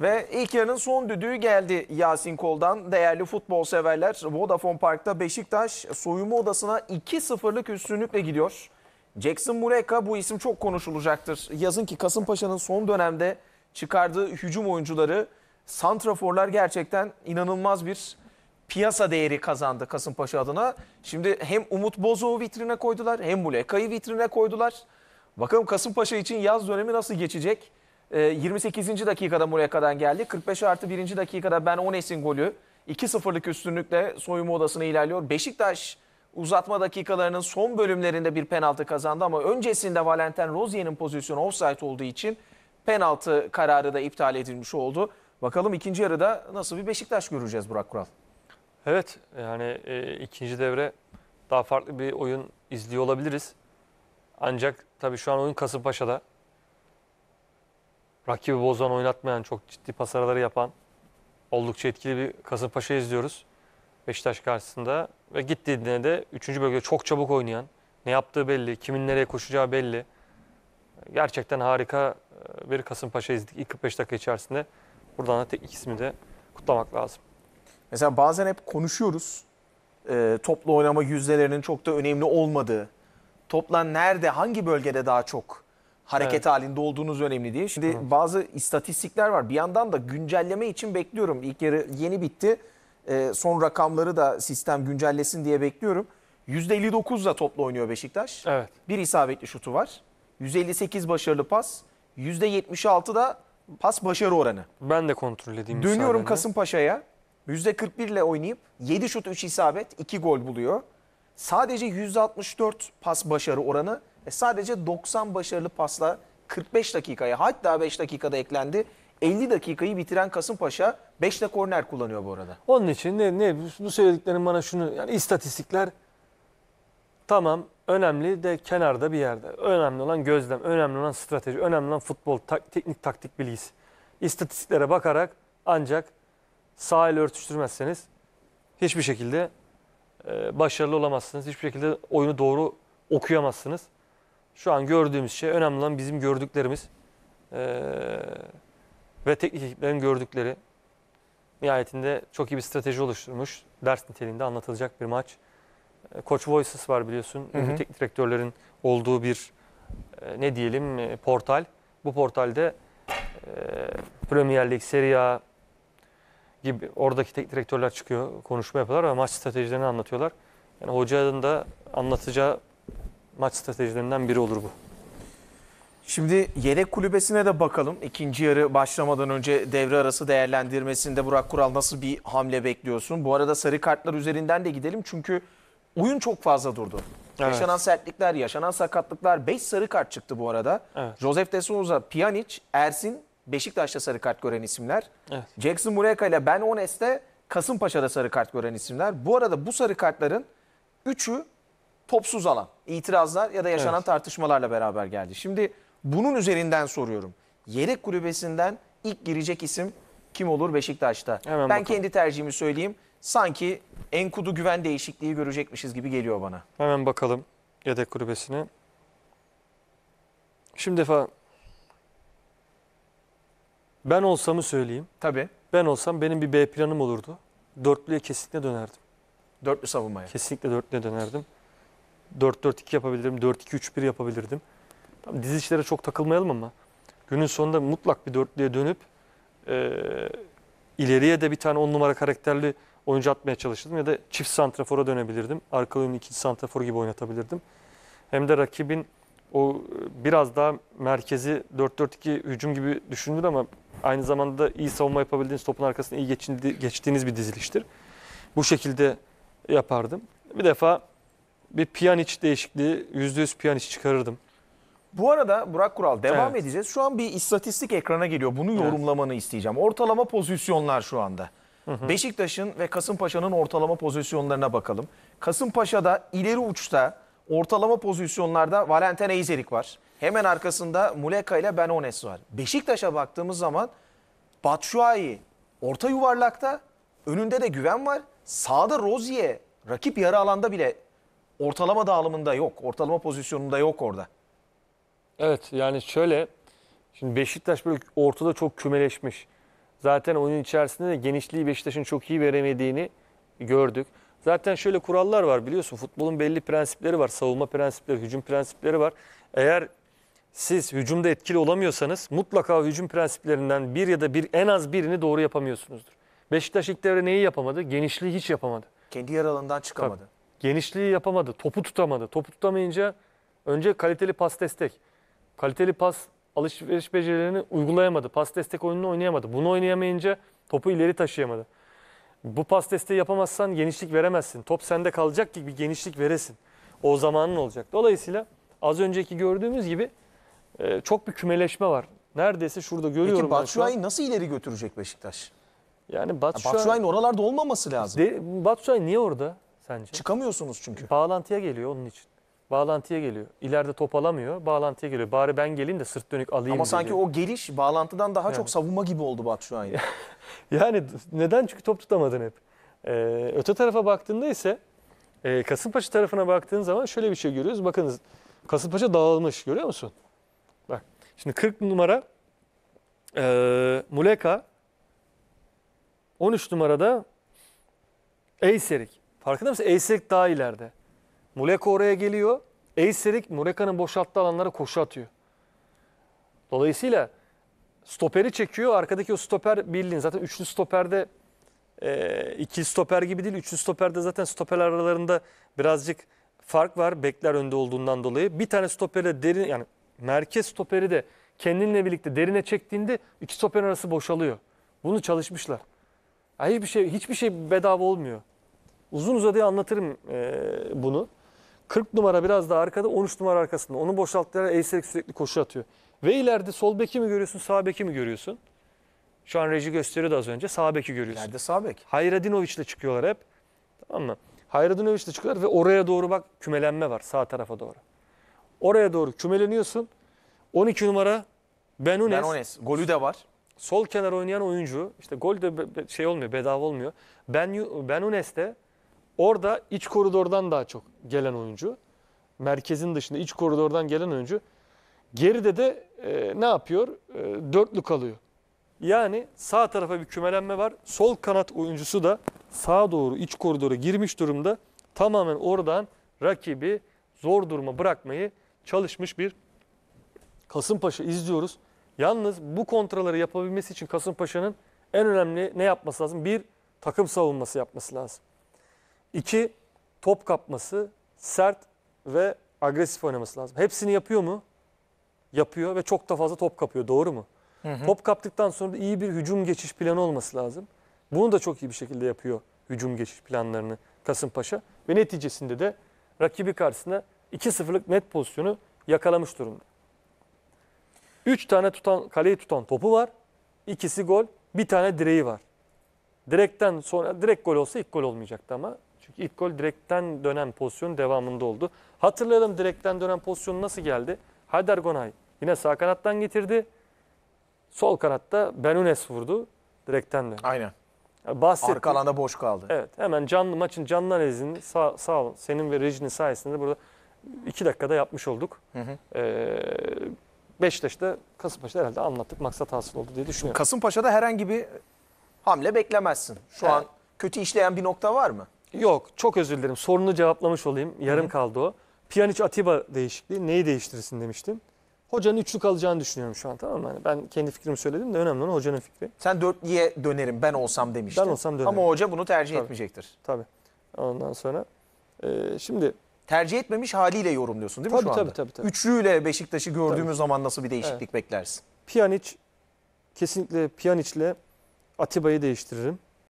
Ve ilk yarının son düdüğü geldi Yasin Kol'dan. Değerli futbol severler Vodafone Park'ta Beşiktaş soyunma odasına 2-0'lık üstünlükle gidiyor. Jackson Mureka bu isim çok konuşulacaktır. Yazın ki Kasımpaşa'nın son dönemde çıkardığı hücum oyuncuları santraforlar gerçekten inanılmaz bir piyasa değeri kazandı Kasımpaşa adına. Şimdi hem Umut Bozo'yu vitrine koydular hem Muleka'yı vitrine koydular. Bakalım Kasımpaşa için yaz dönemi nasıl geçecek? 28. Ee, dakikada Mureka'dan geldi. 45 artı 1. dakikada Ben Ones'in golü 2-0'lık üstünlükle soyunma odasına ilerliyor. Beşiktaş uzatma dakikalarının son bölümlerinde bir penaltı kazandı ama öncesinde Valentin Rozier'in pozisyonu offside olduğu için penaltı kararı da iptal edilmiş oldu. Bakalım ikinci yarıda nasıl bir Beşiktaş göreceğiz Burak Kural. Evet yani e, ikinci devre daha farklı bir oyun izliyor olabiliriz. Ancak tabii şu an oyun Kasımpaşa'da rakibi bozan, oynatmayan, çok ciddi pasaraları yapan oldukça etkili bir Kasımpaşa izliyoruz. Beşiktaş karşısında ve gittiğinde de 3. bölgede çok çabuk oynayan, ne yaptığı belli, kimin nereye koşacağı belli. Gerçekten harika e, bir Kasımpaşa izledik ilk 45 dakika içerisinde. Buradan da tek ismi de kutlamak lazım. Mesela bazen hep konuşuyoruz. E, toplu oynama yüzdelerinin çok da önemli olmadığı. Toplan nerede, hangi bölgede daha çok hareket evet. halinde olduğunuz önemli diye. Şimdi Hı. bazı istatistikler var. Bir yandan da güncelleme için bekliyorum. İlk yarı yeni bitti. Ee, son rakamları da sistem güncellesin diye bekliyorum. %59'la topla oynuyor Beşiktaş. Evet. Bir isabetli şutu var. 158 başarılı pas. %76 da pas başarı oranı. Ben de kontrol edeyim. Dönüyorum Kasımpaşa'ya. %41 ile oynayıp 7 şut 3 isabet 2 gol buluyor. Sadece %64 pas başarı oranı e sadece 90 başarılı pasla 45 dakikaya hatta 5 dakikada eklendi. 50 dakikayı bitiren Kasımpaşa 5 de korner kullanıyor bu arada. Onun için ne, ne bu söylediklerim bana şunu yani istatistikler tamam önemli de kenarda bir yerde. Önemli olan gözlem, önemli olan strateji, önemli olan futbol, tak, teknik taktik bilgisi. İstatistiklere bakarak ancak sahayla örtüştürmezseniz hiçbir şekilde e, başarılı olamazsınız. Hiçbir şekilde oyunu doğru okuyamazsınız. Şu an gördüğümüz şey önemli olan bizim gördüklerimiz ee, ve teknik ekiplerin gördükleri. Nihayetinde çok iyi bir strateji oluşturmuş. Ders niteliğinde anlatılacak bir maç. Koç ee, Voices var biliyorsun. Hı hı. Teknik direktörlerin olduğu bir e, ne diyelim e, portal. Bu portalde e, Premier League, Serie A gibi oradaki teknik direktörler çıkıyor, konuşma yapıyorlar ve maç stratejilerini anlatıyorlar. Yani hocanın da anlatacağı maç stratejilerinden biri olur bu. Şimdi yedek kulübesine de bakalım. İkinci yarı başlamadan önce devre arası değerlendirmesinde Burak Kural nasıl bir hamle bekliyorsun? Bu arada sarı kartlar üzerinden de gidelim çünkü oyun çok fazla durdu. Evet. Yaşanan sertlikler, yaşanan sakatlıklar 5 sarı kart çıktı bu arada. Evet. Josef de Souza, Pjanic, Ersin, Beşiktaş'ta sarı kart gören isimler. Evet. Jackson Mureka ile Ben Ones'te Kasımpaşa'da sarı kart gören isimler. Bu arada bu sarı kartların 3'ü topsuz alan itirazlar ya da yaşanan evet. tartışmalarla beraber geldi. Şimdi bunun üzerinden soruyorum. Yedek kulübesinden ilk girecek isim kim olur Beşiktaş'ta? Hemen ben bakalım. kendi tercihimi söyleyeyim. Sanki Enkudu güven değişikliği görecekmişiz gibi geliyor bana. Hemen bakalım yedek kulübesine. Şimdi defa ben olsamı söyleyeyim. Tabii. Ben olsam benim bir B planım olurdu. Dörtlüye kesinlikle dönerdim. Dörtlü savunmaya. Kesinlikle dörtlüye dönerdim. 4-4-2 yapabilirdim, 4-2-3-1 yapabilirdim. Tamam, dizilişlere çok takılmayalım ama günün sonunda mutlak bir dörtlüye dönüp e, ileriye de bir tane 10 numara karakterli oyuncu atmaya çalışırdım ya da çift santrafora dönebilirdim. Arkalı oyunun ikinci santrafor gibi oynatabilirdim. Hem de rakibin o e, biraz daha merkezi 4-4-2 hücum gibi düşünülür ama aynı zamanda da iyi savunma yapabildiğiniz topun arkasına iyi geçtiğiniz bir diziliştir. Bu şekilde yapardım. Bir defa bir piyan Pjanic değişikliği piyan Pjanic çıkarırdım. Bu arada Burak Kural devam Evet. edeceğiz. Şu an bir istatistik ekrana geliyor. Bunu yorumlamanı isteyeceğim. Ortalama pozisyonlar şu anda. Beşiktaş'ın ve Kasımpaşa'nın ortalama pozisyonlarına bakalım. Kasımpaşa'da ileri uçta ortalama pozisyonlarda Valentin Eyzerik var. Hemen arkasında Muleka ile Benones var. Beşiktaş'a baktığımız zaman Batshuayi orta yuvarlakta. Önünde de güven var. Sağda Rozier rakip yarı alanda bile ortalama dağılımında yok. Ortalama pozisyonunda yok orada. Evet yani şöyle şimdi Beşiktaş böyle ortada çok kümeleşmiş. Zaten oyun içerisinde de genişliği Beşiktaş'ın çok iyi veremediğini gördük. Zaten şöyle kurallar var biliyorsun futbolun belli prensipleri var. Savunma prensipleri, hücum prensipleri var. Eğer siz hücumda etkili olamıyorsanız mutlaka hücum prensiplerinden bir ya da bir en az birini doğru yapamıyorsunuzdur. Beşiktaş ilk devre neyi yapamadı? Genişliği hiç yapamadı. Kendi yer alanından çıkamadı. Tabii genişliği yapamadı. Topu tutamadı. Topu tutamayınca önce kaliteli pas destek. Kaliteli pas alışveriş becerilerini uygulayamadı. Pas destek oyununu oynayamadı. Bunu oynayamayınca topu ileri taşıyamadı. Bu pas desteği yapamazsan genişlik veremezsin. Top sende kalacak ki bir genişlik veresin. O zamanın olacak. Dolayısıyla az önceki gördüğümüz gibi e, çok bir kümeleşme var. Neredeyse şurada görüyorum. Peki Batshuayi nasıl ileri götürecek Beşiktaş? Yani Batshuayi'nin oralarda olmaması lazım. Batshuayi niye orada? sence? Çıkamıyorsunuz çünkü. E, bağlantıya geliyor onun için. Bağlantıya geliyor. İleride top alamıyor. Bağlantıya geliyor. Bari ben geleyim de sırt dönük alayım Ama sanki o geliş bağlantıdan daha yani. çok savunma gibi oldu şu Batshuayi. yani neden? Çünkü top tutamadın hep. Ee, öte tarafa baktığında ise e, Kasımpaşa tarafına baktığın zaman şöyle bir şey görüyoruz. Bakınız Kasımpaşa dağılmış görüyor musun? Bak şimdi 40 numara e, Muleka 13 numarada Eyserik. Farkında mısın? Eyserik daha ileride. Muleka oraya geliyor. Eyserik Muleka'nın boşalttığı alanlara koşu atıyor. Dolayısıyla stoperi çekiyor. Arkadaki o stoper bildiğin zaten üçlü stoperde e, ikili stoper gibi değil. Üçlü stoperde zaten stoperler aralarında birazcık fark var. Bekler önde olduğundan dolayı. Bir tane stoperi derin yani merkez stoperi de kendinle birlikte derine çektiğinde iki stoper arası boşalıyor. Bunu çalışmışlar. Yani hiçbir şey hiçbir şey bedava olmuyor. Uzun uzadıya anlatırım e, bunu. 40 numara biraz daha arkada 13 numara arkasında. Onu boşalttılar Eyselik sürekli koşu atıyor. Ve ileride sol beki mi görüyorsun sağ beki mi görüyorsun? Şu an reji gösteriyordu az önce sağ beki görüyorsun. İleride sağ bek. Hayradinoviç ile çıkıyorlar hep. Tamam mı? Hayradinoviç ile çıkıyorlar ve oraya doğru bak kümelenme var sağ tarafa doğru. Oraya doğru kümeleniyorsun. 12 numara Benunes. Benunes. Golü de var. Sol kenar oynayan oyuncu. işte gol de şey olmuyor bedava olmuyor. Ben Benunes de Orada iç koridordan daha çok gelen oyuncu. Merkezin dışında iç koridordan gelen oyuncu. Geride de e, ne yapıyor? E, dörtlü kalıyor. Yani sağ tarafa bir kümelenme var. Sol kanat oyuncusu da sağa doğru iç koridora girmiş durumda. Tamamen oradan rakibi zor duruma bırakmayı çalışmış bir Kasımpaşa izliyoruz. Yalnız bu kontraları yapabilmesi için Kasımpaşa'nın en önemli ne yapması lazım? Bir, takım savunması yapması lazım. İki, top kapması, sert ve agresif oynaması lazım. Hepsini yapıyor mu? Yapıyor ve çok da fazla top kapıyor. Doğru mu? Hı hı. Top kaptıktan sonra da iyi bir hücum geçiş planı olması lazım. Bunu da çok iyi bir şekilde yapıyor hücum geçiş planlarını Kasımpaşa. Ve neticesinde de rakibi karşısında 2-0'lık net pozisyonu yakalamış durumda. 3 tane tutan kaleyi tutan topu var. İkisi gol, bir tane direği var. Direkten sonra direkt gol olsa ilk gol olmayacaktı ama çünkü ilk gol direkten dönen pozisyon devamında oldu. Hatırlayalım direkten dönen pozisyon nasıl geldi? Haydar Gonay yine sağ kanattan getirdi. Sol kanatta Benunes vurdu. Direkten döndü. Aynen. Yani bahsettik. Arka alanda boş kaldı. Evet hemen canlı maçın canlı analizini sağ, sağ olun senin ve rejinin sayesinde burada iki dakikada yapmış olduk. Hı hı. Ee, Beşiktaş'ta Kasımpaşa'da herhalde anlattık maksat hasıl oldu diye düşünüyorum. Kasımpaşa'da herhangi bir hamle beklemezsin. Şu evet. an kötü işleyen bir nokta var mı? Yok çok özür dilerim. Sorunu cevaplamış olayım. Yarım Hı. kaldı o. Pjanic Atiba değişikliği neyi değiştirsin demiştin. Hocanın üçlü kalacağını düşünüyorum şu an tamam mı? Yani ben kendi fikrimi söyledim de önemli olan hocanın fikri. Sen dörtlüye dönerim ben olsam demiştin. Ben olsam dönerim. Ama hoca bunu tercih Tabii. etmeyecektir. Tabii. Ondan sonra e, şimdi tercih etmemiş haliyle yorumluyorsun değil mi tabii, şu anda? Tabii tabii. tabii. Üçlüyle Beşiktaş'ı gördüğümüz tabii. zaman nasıl bir değişiklik evet. beklersin? Pjanic kesinlikle Pjanic'le Atiba'yı değiştiririm.